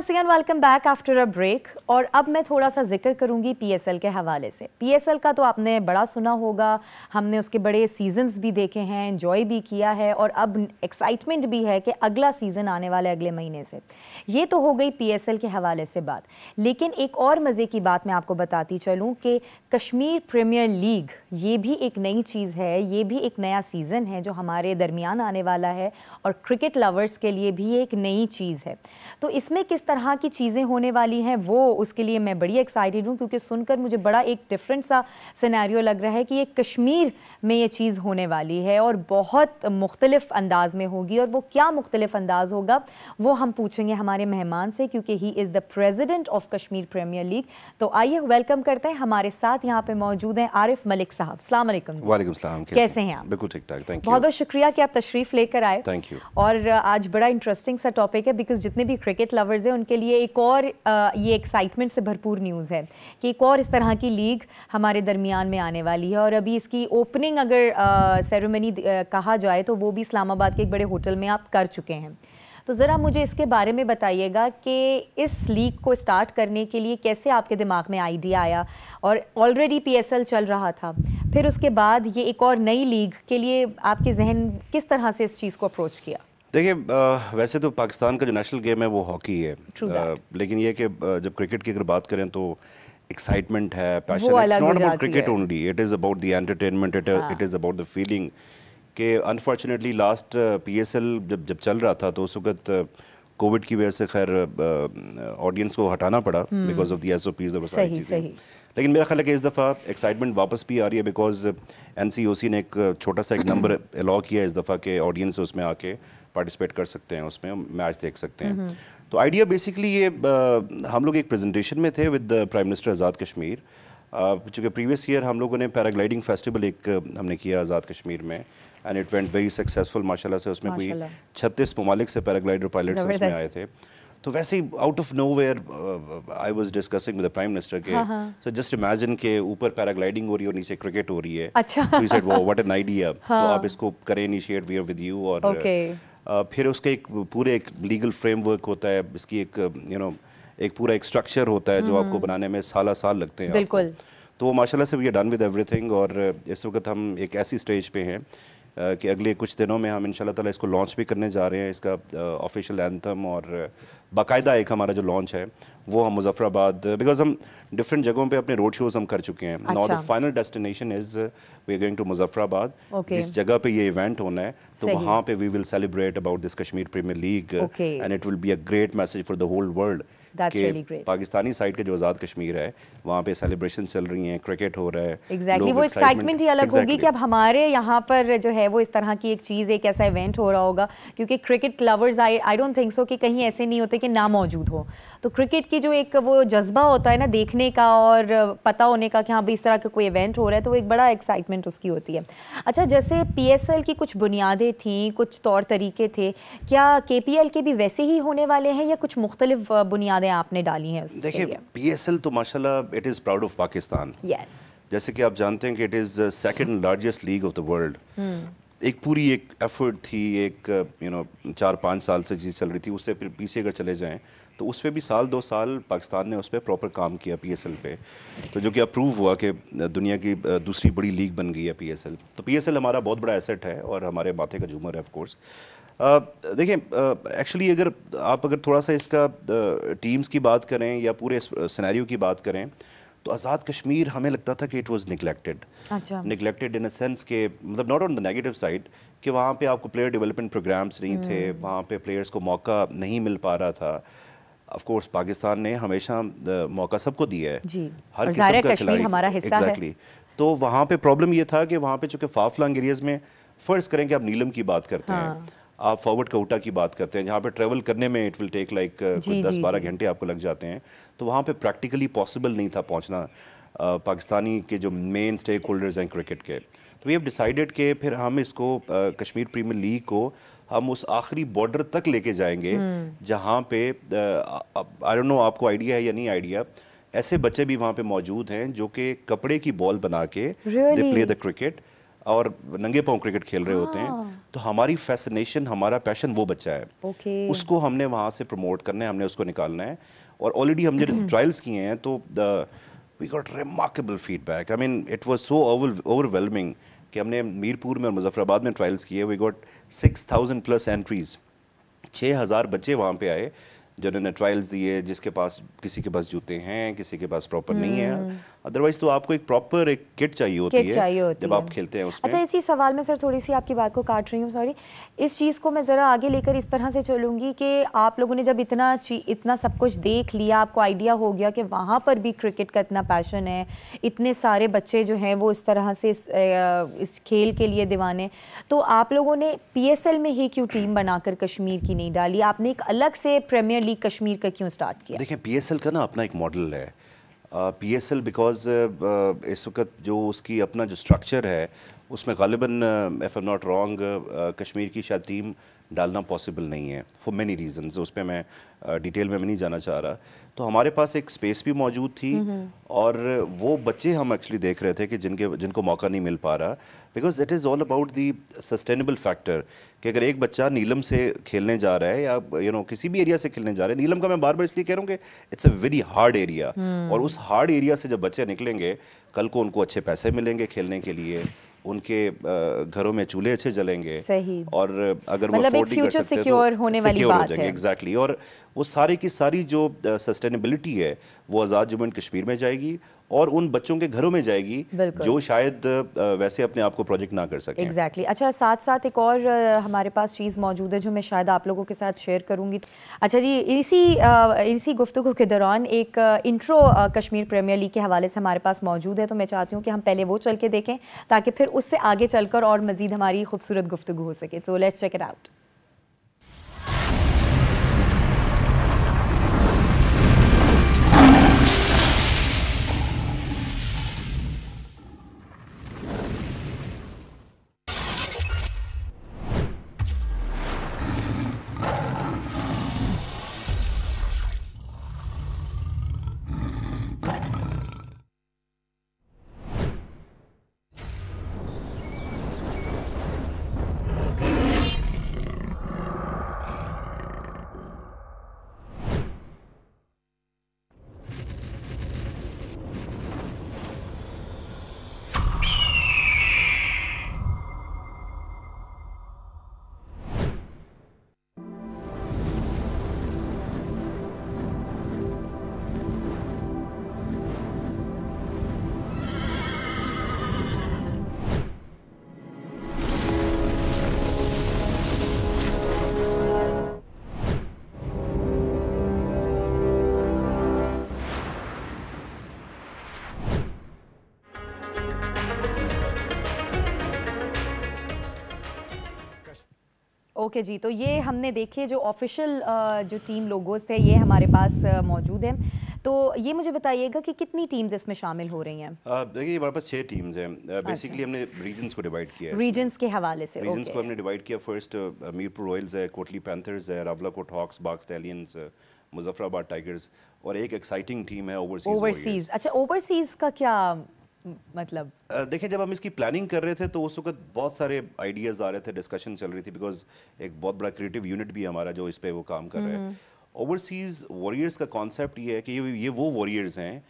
Once again welcome back after a break और अब मैं थोड़ा सा जिक्र करूंगी पीएसएल के हवाले से पीएसएल का तो आपने बड़ा सुना होगा हमने उसके बड़े सीजन्स भी देखे हैं इन्जॉय भी किया है और अब एक्साइटमेंट भी है कि अगला सीज़न आने वाले अगले महीने से ये तो हो गई पीएसएल के हवाले से बात लेकिन एक और मज़े की बात मैं आपको बताती चलूँ कि कश्मीर प्रीमियर लीग ये भी एक नई चीज़ है ये भी एक नया सीज़न है जो हमारे दरमियान आने वाला है और क्रिकेट लवर्स के लिए भी एक नई चीज़ है तो इसमें किस तरह की चीज़ें होने वाली हैं वो उसके लिए मैं बड़ी एक्साइटेड हूँ क्योंकि सुनकर मुझे बड़ा एक डिफरेंट सा सिनेरियो लग रहा है कि ये कश्मीर में ये चीज़ होने वाली है और बहुत मुख्तलिफ अंदाज में होगी और वो क्या मुख्तलिफ अंदाज होगा वो हम पूछेंगे हमारे मेहमान से क्योंकि he is the president of Kashmir premier league तो आइए वेलकम करते हैं हमारे साथ यहाँ पे मौजूद हैं आरिफ मलिक साहब सलामकुम सलाम कैसे हैं आप बिल्कुल ठीक ठाक थैंक यू बहुत बहुत शुक्रिया कि आप तशरीफ़ लेकर आए थैंक यू और आज बड़ा इंटरेस्टिंग सा टॉपिक है बिकॉज जितने भी क्रिकेट लवर्स हैं उनके लिए एक और ये एक्साइटमेंट से भरपूर न्यूज़ है कि एक और इस तरह की लीग हमारे दरमियान में आने वाली है और अभी इसकी ओपनिंग अगर सेरेमनी कहा जाए तो वो भी इस्लामाबाद के एक बड़े होटल में आप कर चुके हैं तो ज़रा मुझे इसके बारे में बताइएगा कि इस लीग को स्टार्ट करने के लिए कैसे आपके दिमाग में आइडिया आया और ऑलरेडी पीएसएल चल रहा था फिर उसके बाद ये एक और नई लीग के लिए आपके जहन किस तरह से इस चीज़ को अप्रोच किया देखिए वैसे तो पाकिस्तान का जो नेशनल गेम है वो हॉकी है आ, लेकिन ये कि जब क्रिकेट की अगर बात करें तो एक्साइटमेंट है passion it's not about cricket only it is about the entertainment it it is about the feeling कि अनफॉर्चुनेटली लास्ट पीएसएल जब जब चल रहा था तो उस वक्त कोविड की वजह से खैर ऑडियंस को हटाना पड़ा because of the S O Ps लेकिन मेरा ख्याल है कि इस दफ़ा एक्साइटमेंट वापस भी आ रही है बिकॉज एन सी सी ने एक छोटा सा एक नंबर अलाउ किया इस दफ़ा के ऑडियंस उसमें आके पार्टिसिपेट कर सकते हैं उसमें मैच देख सकते हैं तो आइडिया बेसिकली ये uh, हम लोग एक प्रेजेंटेशन में थे with prime minister Azad Kashmir चूँकि प्रीवियस ईयर हम लोगों ने पैराग्लाइडिंग फेस्टिवल एक uh, हमने किया आज़ाद कश्मीर में and it went very successful माशाल्लाह से उसमें कोई छत्तीस ममालिक से पैराग्लाइडर पायलट्स उसमें आए थे तो वैसे ही out of nowhere I was discussing with prime minister के सो जस्ट इमेजिन के ऊपर पैराग्लाइडिंग हो रही है और नीचे क्रिकेट हो रही है अच्छा व्हाट एन आइडिया तो आप इसको करें initiate we are with you और okay. फिर उसके एक पूरे एक लीगल फ्रेमवर्क होता है इसकी एक यू नो एक पूरा एक स्ट्रक्चर होता है जो आपको हम्म। बनाने में साल साल लगते हैं बिल्कुल तो माशाल्लाह से we are done with everything और इस वक्त हम एक ऐसी स्टेज पे हैं कि अगले कुछ दिनों में हम इन तला इसको लॉन्च भी करने जा रहे हैं इसका ऑफिशियल एंथम और बाकायदा एक हमारा जो लॉन्च है वो हम मुजफ्फराबाद बिकॉज हम डिफरेंट जगहों पे अपने रोड शोज हम कर चुके हैं now the final destination is we going to Muzaffarabad जिस जगह पे ये इवेंट होना है तो वहाँ पे we will celebrate about this Kashmir premier league and it will be a great message for the whole world कि really पाकिस्तानी साइड का जो आज़ाद कश्मीर है वहाँ पे सेलिब्रेशन चल रही हैं क्रिकेट हो रहा है एग्जैक्टली exactly, वो एक्साइटमेंट ही अलग exactly. होगी कि अब हमारे यहाँ पर जो है वो इस तरह की एक चीज़ एक ऐसा इवेंट हो रहा होगा क्योंकि cricket lovers I I don't think so कि कहीं ऐसे नहीं होते कि ना मौजूद हो तो क्रिकेट की जो एक वो जज्बा होता है ना देखने का और पता होने का कि हाँ भाई इस तरह का कोई इवेंट हो रहा है तो वो एक बड़ा एक्साइटमेंट उसकी होती है अच्छा जैसे पी की कुछ बुनियादें थी कुछ तौर तरीके थे क्या के के भी वैसे ही होने वाले हैं या कुछ मुख्तलिफ बुनियाद बुनियादें आपने डाली हैं देखिए पी एस एल तो माशाल्लाह it is proud of Pakistan जैसे कि आप जानते हैं कि it is second largest league of the world एक पूरी एक एफर्ट थी एक यू uh, नो चार पाँच साल से चीज़ चल रही थी उससे फिर पीछे अगर चले जाएँ तो उस पर भी साल दो साल पाकिस्तान ने उस पर प्रॉपर काम किया पी एस एल पे तो जो कि अप्रूव हुआ कि uh, दुनिया की uh, दूसरी बड़ी लीग बन गई है पी एस एल तो पी एस एल हमारा बहुत बड़ा एसेट है और हमारे माथे का झूमर है ऑफकोर्स देखिए एक्चुअली अगर आप अगर थोड़ा सा इसका टीम्स की बात करें या पूरे सिनेरियो की बात करें तो आज़ाद कश्मीर हमें लगता था कि it was neglected neglected in a sense के मतलब not on the negative side कि वहाँ पे आपको प्लेयर डेवलपमेंट प्रोग्राम्स नहीं थे हम्म। वहाँ पे प्लेयर्स को मौका नहीं मिल पा रहा था ऑफ कोर्स पाकिस्तान ने हमेशा मौका सबको दिया है जी, हर किस्म का खिलाड़ी हमारा हिस्सा exactly. है तो वहाँ पे प्रॉब्लम ये था कि वहाँ पे चूँकि फाफलांग एरियाज में फ़र्ज़ करें कि आप नीलम की बात करते हाँ. हैं आप फॉरवर्ड कोटा की बात करते हैं जहाँ पे ट्रेवल करने में इट विल टेक लाइक कुछ दस बारह घंटे आपको लग जाते हैं तो वहाँ पे प्रैक्टिकली पॉसिबल नहीं था पहुँचना uh, पाकिस्तानी के जो मेन स्टेक होल्डर्स हैं क्रिकेट के तो वी हैव डिसाइडेड के फिर हम इसको आ, uh, कश्मीर प्रीमियर लीग को हम उस आखिरी बॉर्डर तक लेके जाएंगे हम्म। जहाँ पे आई डोंट नो आपको आइडिया है या नहीं आइडिया ऐसे बच्चे भी वहाँ पे मौजूद हैं जो कि कपड़े की बॉल बना के दे प्ले द क्रिकेट और नंगे पाँव क्रिकेट खेल रहे होते हैं हाँ। तो हमारी फैसिनेशन हमारा पैशन वो बच्चा है उसको हमने वहाँ से प्रमोट करना है हमने उसको निकालना है और ऑलरेडी हमने ट्रायल्स किए हैं तो we got remarkable feedback I mean it was so overwhelming कि हमने मीरपुर में और मुजफ्फराबाद में ट्रायल्स किए we got six thousand plus entries छः हज़ार बच्चे वहाँ पे आए जिन्होंने ट्रायल्स दिए जिसके पास किसी के पास जूते हैं किसी के पास प्रॉपर नहीं है हम्म। अदरवाइज तो आपको एक प्रॉपर एक किट चाहिए होती किट है चाहिए होती जब है। आप खेलते हैं उसमें अच्छा इसी सवाल में सर थोड़ी सी आपकी बात को काट रही हूँ सॉरी इस चीज़ को मैं ज़रा आगे लेकर इस तरह से चलूँगी कि आप लोगों ने जब इतना इतना सब कुछ देख लिया आपको आइडिया हो गया कि वहाँ पर भी क्रिकेट का इतना पैशन है इतने सारे बच्चे जो हैं वो इस तरह से इस, इस खेल के लिए दीवाने तो आप लोगों ने पी में ही क्यों टीम बनाकर कश्मीर की नहीं डाली आपने एक अलग से प्रीमियर लीग कश्मीर का क्यों स्टार्ट किया देखिए पी का ना अपना एक मॉडल है पी एस एल बिकॉज इस वक्त जो उसकी अपना जो स्ट्रक्चर है उसमें गालिबा if I'm not wrong Kashmir की शायद टीम डालना पॉसिबल नहीं है फॉर मेनी रीजंस उस पर मैं डिटेल uh, में नहीं जाना चाह रहा तो हमारे पास एक स्पेस भी मौजूद थी हम्म, हम्म। और वो बच्चे हम एक्चुअली देख रहे थे कि जिनके जिनको मौका नहीं मिल पा रहा because it is all about the sustainable factor कि अगर एक बच्चा नीलम से खेलने जा रहा है या यू you नो know, किसी भी एरिया से खेलने जा रहा है नीलम का मैं बार बार इसलिए कह रहा हूँ कि it's a very hard area और उस हार्ड एरिया से जब बच्चे निकलेंगे कल को उनको अच्छे पैसे मिलेंगे खेलने के लिए उनके घरों में चूल्हे अच्छे जलेंगे सही और अगर वो अफोर्ड मतलब नहीं कर सकते तो वाली बात हो है एग्जैक्टली exactly. और वो सारी की सारी जो सस्टेनेबिलिटी है वो आज़ाद जम्मू एंड कश्मीर में जाएगी और उन बच्चों के घरों में जाएगी जो शायद वैसे अपने आप को प्रोजेक्ट ना कर सके एग्जैक्टली exactly. अच्छा साथ साथ एक और हमारे पास चीज़ मौजूद है जो मैं शायद आप लोगों के साथ शेयर करूंगी अच्छा जी इसी इसी गुफ्तु के दौरान एक इंट्रो कश्मीर प्रीमियर लीग के हवाले से हमारे पास मौजूद है तो मैं चाहती हूँ कि हम पहले वो चल के देखें ताकि फिर उससे आगे चल और मज़ीद हमारी खूबसूरत गुफ्तु हो सके तो let's check it out okay okay जी तो ये हमने देखे जो ऑफिशियल जो टीम लोगोस थे ये हमारे पास मौजूद हैं तो ये मुझे बताइएगा कि कितनी टीम्स इसमें शामिल हो रही हैं देखिए हमारे पास छह टीम्स हैं बेसिकली अच्छा। हमने रीजन्स को डिवाइड किया है रीजन्स के हवाले से रीजन्स okay. को हमने डिवाइड किया फर्स्ट मीरपुर रॉयल्स है कोटली पैंथर्स है Rawalakot hawks Bagh stallions Muzaffarabad tigers और एक एक्साइटिंग टीम है ओवरसीज ओवरसीज अच्छा ओवरसीज का क्या मतलब देखिए जब हम इसकी प्लानिंग कर रहे थे तो उस वक्त बहुत सारे आइडियाज़ आ रहे थे डिस्कशन चल रही थी बिकॉज एक बहुत बड़ा क्रिएटिव यूनिट भी हमारा जो इस पर वो काम कर रहा है ओवरसीज़ हम्म। वॉरियर्स का कॉन्सेप्ट ये है कि ये ये वो वॉरियर्स हैं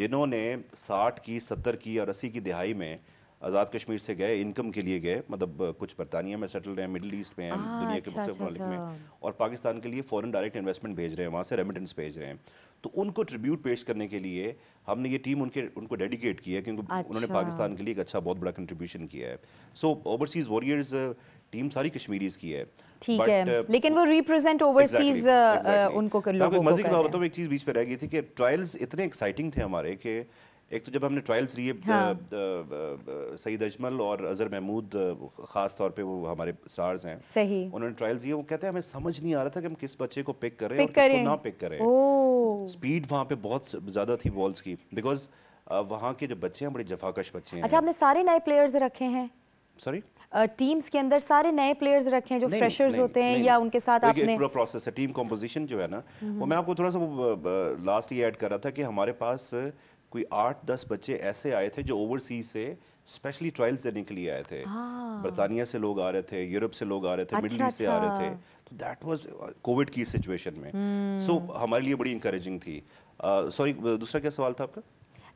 जिन्होंने साठ की सत्तर की और अस्सी की दिहाई में आज़ाद कश्मीर से गए इनकम के लिए गए मतलब कुछ बरतानिया में सेटल हैं मिडिल ईस्ट में हैं दुनिया के अच्छा, मुख्तु अच्छा, ममालिक में अच्छा। और पाकिस्तान के लिए फ़ॉरन डायरेक्ट इन्वेस्टमेंट भेज रहे हैं वहाँ से रेमिटेंस भेज रहे हैं तो उनको ट्रिब्यूट पेश करने के लिए हमने ये टीम उनके उनको डेडिकेट किया है क्योंकि उन्होंने पाकिस्तान के लिए एक अच्छा बहुत बड़ा कंट्रीब्यूशन किया है सो ओवरसीज़ वॉरियर्स टीम सारी कश्मीरीज की है ठीक है uh, लेकिन वो रिप्रेजेंट ओवरसीज exactly, uh, उनको कर लोगों को मजे की बात बताऊं एक चीज बीच पे रह गई थी कि ट्रायल्स इतने एक्साइटिंग थे हमारे कि एक तो जब हमने ट्रायल्स लिए हाँ। सईद अजमल और अजहर महमूद ख़ास तौर पे वो हमारे स्टार्स हैं सही उन्होंने ट्रायल्स लिए वो कहते हैं हमें समझ नहीं आ रहा था कि हम किस बच्चे को पिक करें पिक और किसको ना पिक करें स्पीड वहाँ पे बहुत ज़्यादा थी बॉल्स की बिकॉज वहाँ के जो बच्चे हैं बड़े जफाकश बच्चे अच्छा, हैं अच्छा आपने सारे नए प्लेयर्स रखे हैं सॉरी टीम्स के अंदर सारे नए प्लेयर्स रखे हैं जो फ्रेशर्स होते हैं या उनके साथ आपने पूरा प्रोसेस है टीम कंपोजिशन जो है ना हम्म। वो मैं आपको थोड़ा सा वो लास्ट ही ऐड कर रहा था कि हमारे पास कोई आठ दस बच्चे ऐसे आए थे जो ओवरसीज से स्पेशली ट्रायल्स देने के लिए आए थे हाँ। बर्तानिया बरतानिया से लोग आ रहे थे यूरोप से लोग आ रहे थे अच्छा, मिडल ईस्ट से आ रहे थे अच्छा। तो दैट वाज कोविड की सिचुएशन में सो हम्म। so, हमारे लिए बड़ी इंकरेजिंग थी सॉरी uh, दूसरा क्या सवाल था आपका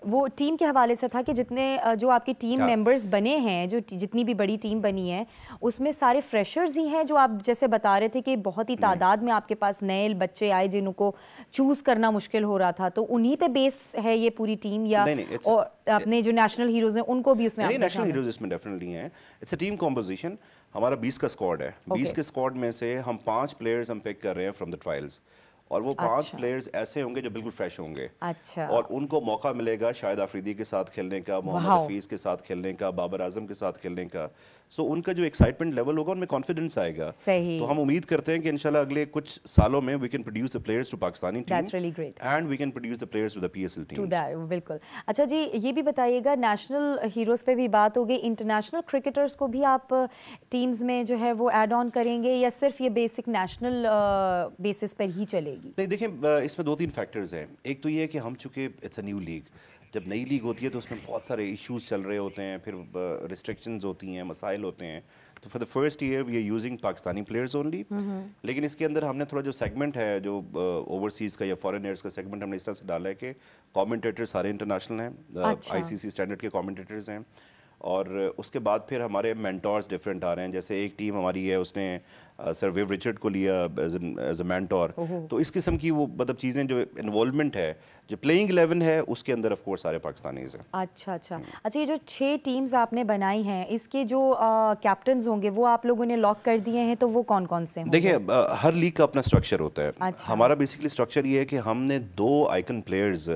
वो टीम के हवाले से था कि जितने जो आपकी टीम मेंबर्स बने हैं जो जितनी भी बड़ी टीम बनी है उसमें सारे फ्रेशर्स ही हैं जो आप जैसे बता रहे थे कि बहुत ही तादाद में आपके पास नए बच्चे आए जिनको चूज़ करना मुश्किल हो रहा था तो उन्हीं पे बेस है ये पूरी टीम या नहीं, नहीं, और अपने जो नेशनल हीरोज हैं उनको भी उसमें नेशनल हीरोज इसमें डेफिनेटली हैं इट्स अ टीम कॉम्पोजिशन हमारा बीस का स्क्वाड है बीस के स्क्वाड में से हम पाँच प्लेयर्स हम पिक कर रहे हैं फ्रॉम द ट्रायल्स और वो पांच अच्छा। प्लेयर्स ऐसे होंगे जो बिल्कुल फ्रेश होंगे अच्छा और उनको मौका मिलेगा शायद आफरीदी के साथ खेलने का मोहम्मद हफीज के साथ खेलने का बाबर आजम के साथ खेलने का सो so, उनका जो एक्साइटमेंट लेवल होगा उनमें कॉन्फिडेंस आएगा सही तो हम उम्मीद करते हैं कि इंशाल्लाह अगले कुछ सालों में we can produce the players to Pakistani team that's really great and we can produce the players to the PSL team to that बिल्कुल अच्छा जी ये भी बताइएगा नेशनल हीरोज पे भी बात होगी इंटरनेशनल क्रिकेटर्स को भी आप टीम्स में जो है वो ऐड ऑन करेंगे या सिर्फ ये बेसिक नेशनल बेसिस पर ही चलेगी नहीं देखिए इसमें दो तीन फैक्टर्स हैं एक तो ये है कि हम चूंकि इट्स अ न्यू लीग जब नई लीग होती है तो उसमें बहुत सारे इश्यूज चल रहे होते हैं फिर रिस्ट्रिक्शंस होती हैं मसाइल होते हैं तो for the first year we are using Pakistani players only लेकिन इसके अंदर हमने थोड़ा जो सेगमेंट है जो ओवरसीज़ का या एयर्स का सेगमेंट हमने इस तरह से डाला है कि कॉमेंटेटर सारे इंटरनेशनल हैं आई सी स्टैंडर्ड के कॉमेंटेटर्स हैं और उसके बाद फिर हमारे मैंटॉर्स डिफरेंट आ रहे हैं जैसे एक टीम हमारी है उसने सर वेव रिचर्ड को लिया एज अ मैंटोर तो इस किस्म की वो मतलब चीज़ें जो इन्वॉलमेंट है जो प्लेइंग इलेवन है उसके अंदर ऑफ कोर्स सारे पाकिस्तानीज हैं अच्छा अच्छा हम्म। अच्छा ये जो छः टीम्स आपने बनाई हैं इसके जो कैप्टन होंगे वो आप लोगों ने लॉक कर दिए हैं तो वो कौन कौन से देखिए हर लीग का अपना स्ट्रक्चर होता है अच्छा। हमारा बेसिकली स्ट्रक्चर ये है कि हमने दो आइकन प्लेयर्स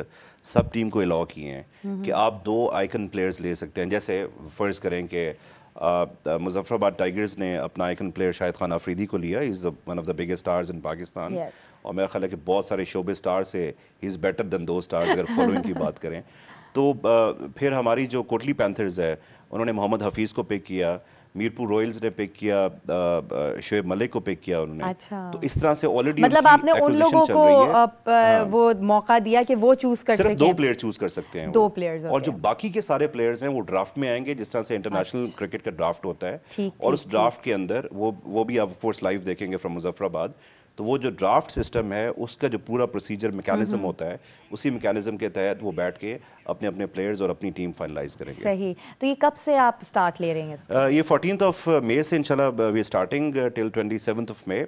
सब टीम को अलाउ किए हैं हम्म। कि आप दो आइकन प्लेयर्स ले सकते हैं जैसे फर्ज करें कि मुजफ्फराबाद uh, टाइगर्स uh, ने अपना आइकन प्लेयर शाहिद खान अफरीदी को लिया is one of the biggest stars in Pakistan और मेरा ख्याल है कि बहुत सारे शोबे स्टार्स है इज़ बेटर दैन दो स्टार अगर फॉलोइंग की बात करें तो uh, फिर हमारी जो कोटली पैंथर्स है उन्होंने मोहम्मद हफीज़ को पिक किया मीरपुर रॉयल्स ने पिक किया शोएब मलिक को पिक किया उन्होंने अच्छा। तो इस तरह से ऑलरेडी मतलब आपने उन लोगों को आप, हाँ। वो मौका दिया कि वो चूज कर सिर्फ दो प्लेयर चूज कर सकते हैं दो प्लेयर्स और जो बाकी के सारे प्लेयर्स हैं वो ड्राफ्ट में आएंगे जिस तरह से इंटरनेशनल क्रिकेट अच्छा। का ड्राफ्ट होता है और उस ड्राफ्ट के अंदर वो वो भी आप कोर्स लाइव देखेंगे फ्रॉम मुजफ्फराबाद तो वो जो ड्राफ्ट सिस्टम है उसका जो पूरा प्रोसीजर मैकेनिज्म होता है उसी मैकेनिज्म के तहत वो बैठ के अपने अपने प्लेयर्स और अपनी टीम फाइनलाइज करेंगे सही तो ये कब से आप स्टार्ट ले रहे हैं इसके? ये फोर्टीन ऑफ मे से इनशाला we starting till twenty of May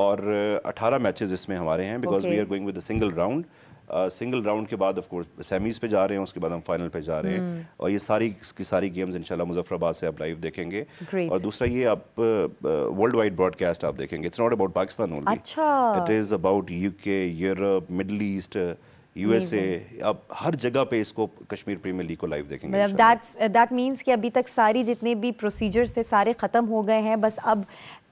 और 18 मैचेस इसमें हमारे हैं because we are going with single round single round के बाद ऑफकोर्स सेमीज पे जा रहे हैं उसके बाद हम फाइनल पे जा रहे हैं हम्म। और ये सारी की सारी गेम्स इनशाला मुजफ्फराबाद से आप लाइव देखेंगे और दूसरा ये आप वर्ल्ड वाइड ब्रॉडकास्ट आप देखेंगे it's not about Pakistan only it is about UK Europe Middle East USA अब हर जगह पे इसको कश्मीर प्रीमियर लीग को लाइव देखेंगे मतलब दैट्स दैट मींस कि अभी तक सारी जितने भी प्रोसीजर्स थे सारे ख़त्म हो गए हैं बस अब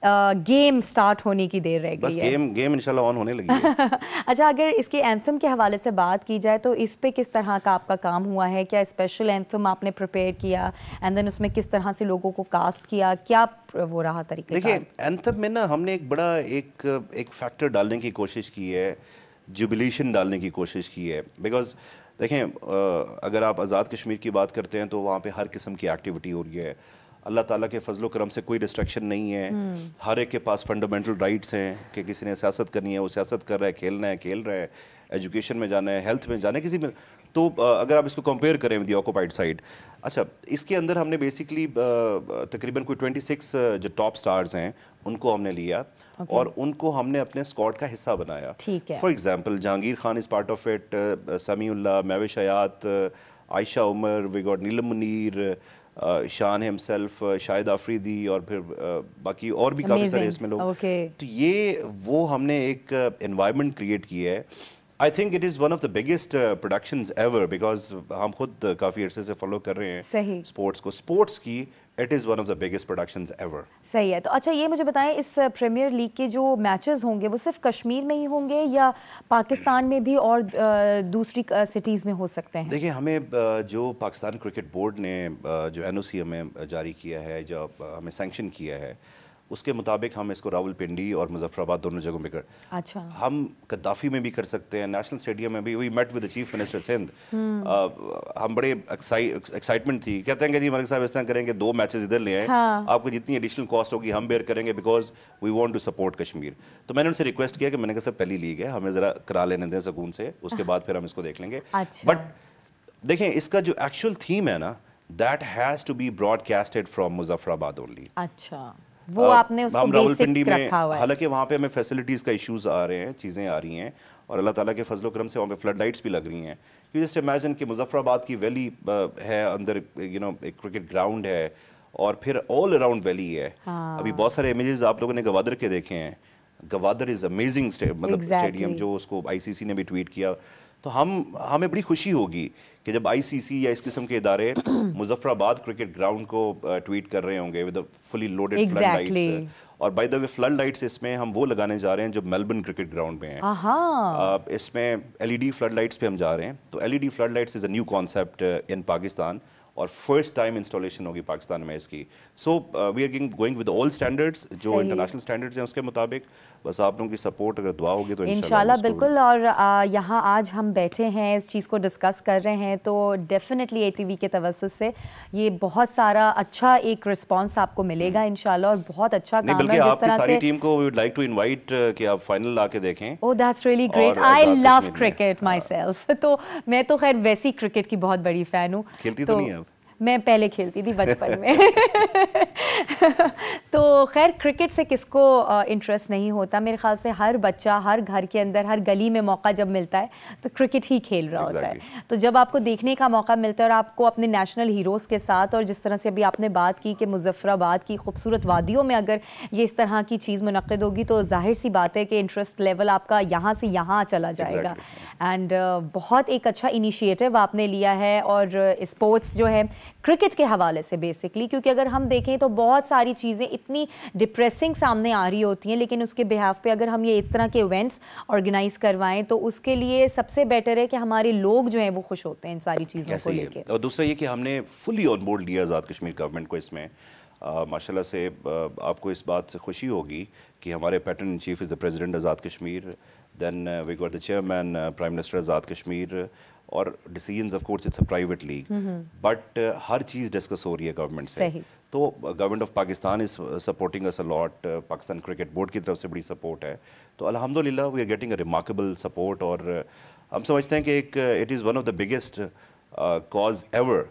आ, गेम स्टार्ट होने की देर रह गई बस गेम गेम इंशाल्लाह ऑन होने लगी है अच्छा अगर इसके एंथम के हवाले से बात की जाए तो इस पे किस तरह का आपका काम हुआ है क्या स्पेशल एंथम आपने प्रिपेयर किया एंड देन उसमें किस तरह से लोगों को कास्ट किया क्या वो रहा तरीका देखिए एंथम में ना हमने एक बड़ा एक एक फैक्टर डालने की कोशिश की है जुबिलेशन डालने की कोशिश की है बिकॉज देखें अगर आप आज़ाद कश्मीर की बात करते हैं तो वहाँ पे हर किस्म की एक्टिविटी हो रही है अल्लाह ताला के फजल करम से कोई रिस्ट्रक्शन नहीं है हम्म। हर एक के पास फंडामेंटल राइट्स हैं कि किसी ने सियासत करनी है वो सियासत कर रहा है खेलना है खेल रहा है एजुकेशन में जाना है हेल्थ में जाना है किसी में तो अगर आप इसको कंपेयर करें दी ऑक्योपाइड साइड अच्छा इसके अंदर हमने बेसिकली तकरीबन कोई 26 जो टॉप स्टार्स हैं उनको हमने लिया okay. और उनको हमने अपने स्कॉट का हिस्सा बनाया for example Jahangir Khan is part of it Samiullah Mehwish Hayat Ayesha Umar विगॉड नीलम मुनीर शान हिमसेल्फ शाहिद आफरीदी और फिर बाकी और भी काफ़ी सारे इसमें लोग okay. तो ये वो हमने एक इन्वायरमेंट क्रिएट किया है I think it is one of the biggest production ever because हम खुद काफ़ी अर्से से फॉलो कर रहे हैं सही स्पोर्ट्स को स्पोर्ट्स की it is one of the biggest production ever सही है तो अच्छा ये मुझे बताएं इस प्रीमियर uh, लीग के जो मैचेस होंगे वो सिर्फ कश्मीर में ही होंगे या पाकिस्तान में भी और uh, दूसरी सिटीज़ uh, में हो सकते हैं देखिए हमें जो पाकिस्तान क्रिकेट बोर्ड ने जो एन हमें जारी किया है जो हमें सेंक्शन किया है उसके मुताबिक हम इसको रावलपिंडी और मुजफ्फराबाद दोनों जगहों पर कर अच्छा हम कद्दाफी में भी कर सकते हैं नेशनल स्टेडियम में भी we met with chief minister Sindh हम बड़े एक्साइटमेंट थी कहते हैं कि जी मलिक साहब इस तरह करेंगे दो मैचेस इधर ले आए हाँ। आपको जितनी एडिशनल कॉस्ट होगी हम बेयर करेंगे because we want to support Kashmir तो मैंने उनसे रिक्वेस्ट किया कि मैंने कहा सर पहली लीग है हमें ज़रा करा लेने दें सकून से उसके बाद फिर हम इसको देख लेंगे बट अच्छा। देखें इसका जो एक्चुअल थीम है ना that has to be broadcasted from Muzaffarabad only अच्छा वो आ, आपने उसको हम राहुल पिंडी में हालांकि वहाँ पे हमें फैसिलिटीज़ का इश्यूज आ रहे हैं चीज़ें आ रही हैं और अल्लाह ताला के फजल करम से वहाँ पे फ्लड लाइट्स भी लग रही हैं यू जस्ट इमेजिन कि मुजफ्फराबाद की वैली है अंदर यू नो एक क्रिकेट ग्राउंड है और फिर ऑल अराउंड वैली है हाँ। अभी बहुत सारे इमेजेस आप लोगों ने गवादर के देखे हैं गवादर इज़ अमेजिंग मतलब स्टेडियम जो उसको आईसीसी ने भी ट्वीट किया तो हम हमें बड़ी खुशी होगी कि जब आईसीसी या इस किस्म के इदारे मुजफ्फराबाद क्रिकेट ग्राउंड को ट्वीट कर रहे होंगे with fully loaded flood lights और by the way flood lights इसमें हम वो लगाने जा रहे हैं जो मेलबर्न क्रिकेट ग्राउंड में हैं इसमें एलईडी फ्लड लाइट्स पे हम जा रहे हैं तो LED flood lights is a new concept in Pakistan और फर्स्ट टाइम इंस्टॉलेशन होगी पाकिस्तान में इसकी so we are going with all standards जो इंटरनेशनल स्टैंडर्ड्स हैं उसके मुताबिक बस आप लोगों की सपोर्ट अगर दुआ होगी तो इनशाला बिल्कुल और uh, यहाँ आज हम बैठे हैं इस चीज़ को डिस्कस कर रहे हैं तो डेफिनेटली ए टी के तवसत से ये बहुत सारा अच्छा एक रिस्पॉन्स आपको मिलेगा हम्म। इन और बहुत अच्छा काम है आप जिस तरह से टीम को लाइक टू इनवाइट कि आप फाइनल लाके देखें oh that's really great I love cricket self तो मैं तो खैर वैसी क्रिकेट की बहुत बड़ी फैन हूँ खेलती तो, तो नहीं है मैं पहले खेलती थी बचपन में तो खैर क्रिकेट से किसको इंटरेस्ट नहीं होता मेरे ख्याल से हर बच्चा हर घर के अंदर हर गली में मौका जब मिलता है तो क्रिकेट ही खेल रहा exactly. होता है तो जब आपको देखने का मौका मिलता है और आपको अपने नेशनल हीरोज़ के साथ और जिस तरह से अभी आपने बात की कि मुजफ्फराबाद की खूबसूरत वादियों में अगर ये इस तरह की चीज़ मुनद होगी तो जाहिर सी बात है कि इंटरेस्ट लेवल आपका यहाँ से यहाँ चला जाएगा एंड exactly. uh, बहुत एक अच्छा इनिशिएटिव आपने लिया है और स्पोर्ट्स uh, जो है क्रिकेट के हवाले से बेसिकली क्योंकि अगर हम देखें तो बहुत सारी चीज़ें इतनी डिप्रेसिंग सामने आ रही होती हैं लेकिन उसके बिहाफ पे अगर हम ये इस तरह के इवेंट्स ऑर्गेनाइज करवाएं तो उसके लिए सबसे बेटर है कि हमारे लोग जो हैं वो खुश होते हैं इन सारी चीज़ों को लेकर और दूसरा ये कि हमने फुली ऑन बोर्ड लिया आज़ाद कश्मीर गवर्नमेंट को इसमें माशाला से आपको इस बात से खुशी होगी कि हमारे patron chief is the president Azad Kashmir then we got the chairman prime minister Azad Kashmir और decisions of course it's a private league but हर चीज़ डिस्कस हो रही है गवर्नमेंट से तो government of Pakistan is supporting us a lot Pakistan cricket board की तरफ से बड़ी सपोर्ट है तो अलहमदिल्ला we are getting a remarkable support और uh, हम समझते हैं कि एक it is one of the biggest cause ever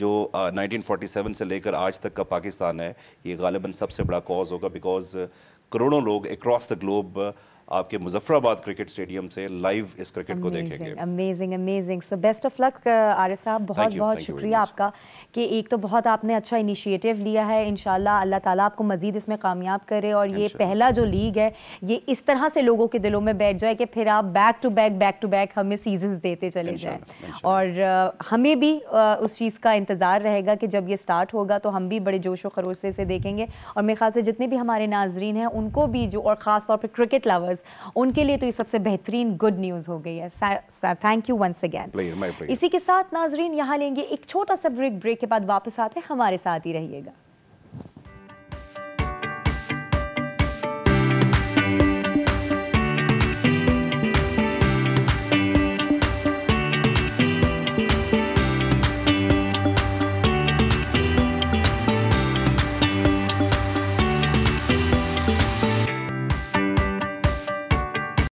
जो uh, 1947 से लेकर आज तक का पाकिस्तान है ये गालिबा सबसे बड़ा कॉज होगा बिकॉज uh, करोड़ों लोग अक्रॉस द ग्लोब आपके मुजफ्फराबाद क्रिकेट स्टेडियम से लाइव इस क्रिकेट amazing, को देखेंगे amazing amazing so best of luck Arya साहब बहुत बहुत शुक्रिया आपका कि एक तो बहुत आपने अच्छा इनिशिएटिव लिया है इन अल्लाह ताला आपको मजीद इसमें कामयाब करे और ये पहला जो लीग है ये इस तरह से लोगों के दिलों में बैठ जाए कि फिर आप back to back back to back हमें सीजन देते चले जाएँ और uh, हमें भी uh, उस चीज़ का इंतज़ार रहेगा कि जब ये स्टार्ट होगा तो हम भी बड़े जोश व खरोसे से देखेंगे और मेरे ख्याल से जितने भी हमारे नाजरीन हैं उनको भी जो और ख़ास तौर पर क्रिकेट लवर्स उनके लिए तो ये सबसे बेहतरीन गुड न्यूज़ हो गई है थैंक यू वंस अगेन इसी के साथ नाजरीन यहाँ लेंगे एक छोटा सा ब्रेक ब्रेक के बाद वापस आते हैं हमारे साथ ही रहिएगा